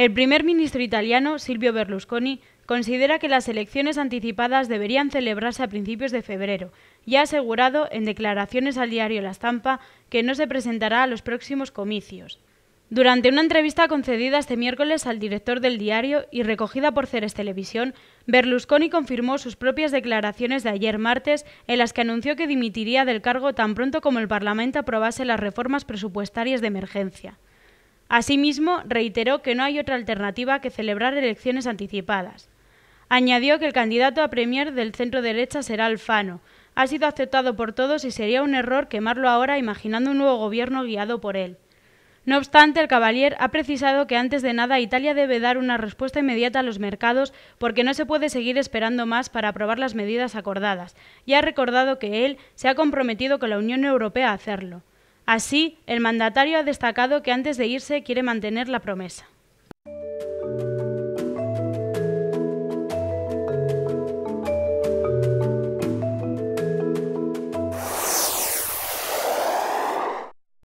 El primer ministro italiano, Silvio Berlusconi, considera que las elecciones anticipadas deberían celebrarse a principios de febrero y ha asegurado, en declaraciones al diario La Stampa que no se presentará a los próximos comicios. Durante una entrevista concedida este miércoles al director del diario y recogida por Ceres Televisión, Berlusconi confirmó sus propias declaraciones de ayer martes en las que anunció que dimitiría del cargo tan pronto como el Parlamento aprobase las reformas presupuestarias de emergencia. Asimismo, reiteró que no hay otra alternativa que celebrar elecciones anticipadas. Añadió que el candidato a Premier del centro derecha será Alfano. Ha sido aceptado por todos y sería un error quemarlo ahora imaginando un nuevo gobierno guiado por él. No obstante, el caballero ha precisado que antes de nada Italia debe dar una respuesta inmediata a los mercados porque no se puede seguir esperando más para aprobar las medidas acordadas, y ha recordado que él se ha comprometido con la Unión Europea a hacerlo. Así, el mandatario ha destacado que antes de irse quiere mantener la promesa.